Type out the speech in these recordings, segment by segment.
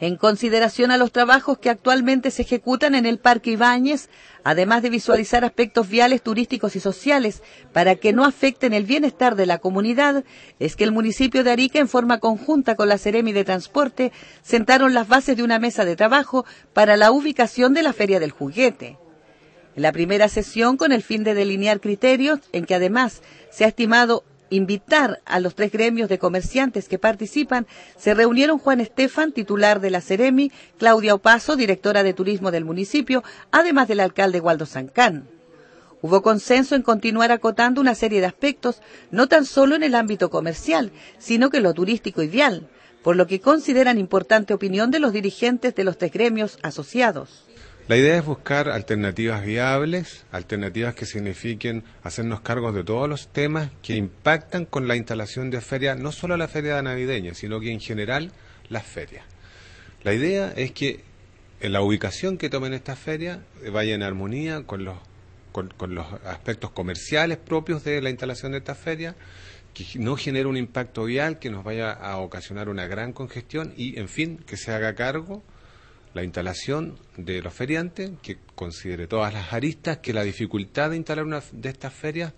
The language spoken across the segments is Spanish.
En consideración a los trabajos que actualmente se ejecutan en el Parque Ibáñez, además de visualizar aspectos viales, turísticos y sociales para que no afecten el bienestar de la comunidad, es que el municipio de Arica, en forma conjunta con la Ceremi de Transporte, sentaron las bases de una mesa de trabajo para la ubicación de la Feria del Juguete. En la primera sesión, con el fin de delinear criterios en que además se ha estimado invitar a los tres gremios de comerciantes que participan, se reunieron Juan Estefan, titular de la Ceremi, Claudia Opaso, directora de turismo del municipio, además del alcalde Waldo Sancán. Hubo consenso en continuar acotando una serie de aspectos, no tan solo en el ámbito comercial, sino que en lo turístico ideal, por lo que consideran importante opinión de los dirigentes de los tres gremios asociados. La idea es buscar alternativas viables, alternativas que signifiquen hacernos cargos de todos los temas que impactan con la instalación de ferias, no solo la feria navideña, sino que en general las ferias. La idea es que en la ubicación que tomen estas ferias eh, vaya en armonía con los, con los aspectos comerciales propios de la instalación de estas ferias, que no genere un impacto vial que nos vaya a ocasionar una gran congestión y, en fin, que se haga cargo la instalación de los feriantes, que considere todas las aristas, que la dificultad de instalar una de estas ferias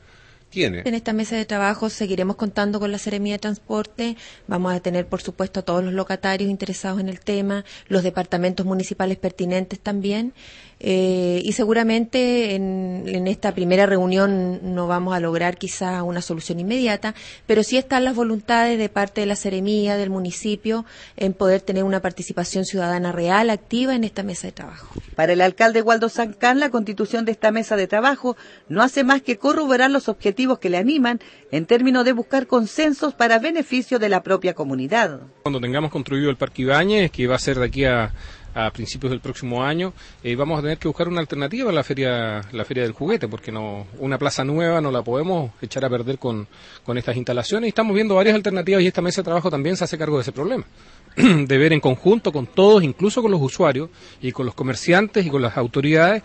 en esta mesa de trabajo seguiremos contando con la Seremía de Transporte. Vamos a tener, por supuesto, a todos los locatarios interesados en el tema, los departamentos municipales pertinentes también. Eh, y seguramente en, esta primera reunión no vamos a lograr quizá una solución inmediata, pero sí están las voluntades de parte de la Seremía, del municipio, en poder tener una participación ciudadana real, activa en esta mesa de trabajo. Para el alcalde Waldo Sancán, la constitución de esta mesa de trabajo no hace más que corroborar los objetivos que le animan en términos de buscar consensos para beneficio de la propia comunidad. Cuando tengamos construido el Parque Ibañez, que va a ser de aquí a, a principios del próximo año, eh, vamos a tener que buscar una alternativa a la feria, la feria del juguete, porque no, una plaza nueva no la podemos echar a perder con, estas instalaciones. Y estamos viendo varias alternativas y esta mesa de trabajo también se hace cargo de ese problema de ver en conjunto con todos, incluso con los usuarios y con los comerciantes y con las autoridades,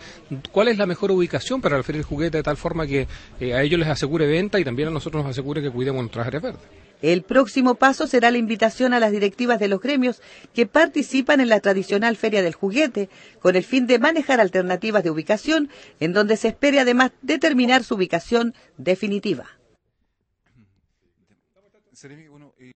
cuál es la mejor ubicación para la feria del juguete de tal forma que eh, a ellos les asegure venta y también a nosotros nos asegure que cuidemos nuestras áreas verdes. El próximo paso será la invitación a las directivas de los gremios que participan en la tradicional Feria del Juguete, con el fin de manejar alternativas de ubicación, en donde se espere además determinar su ubicación definitiva. Eh,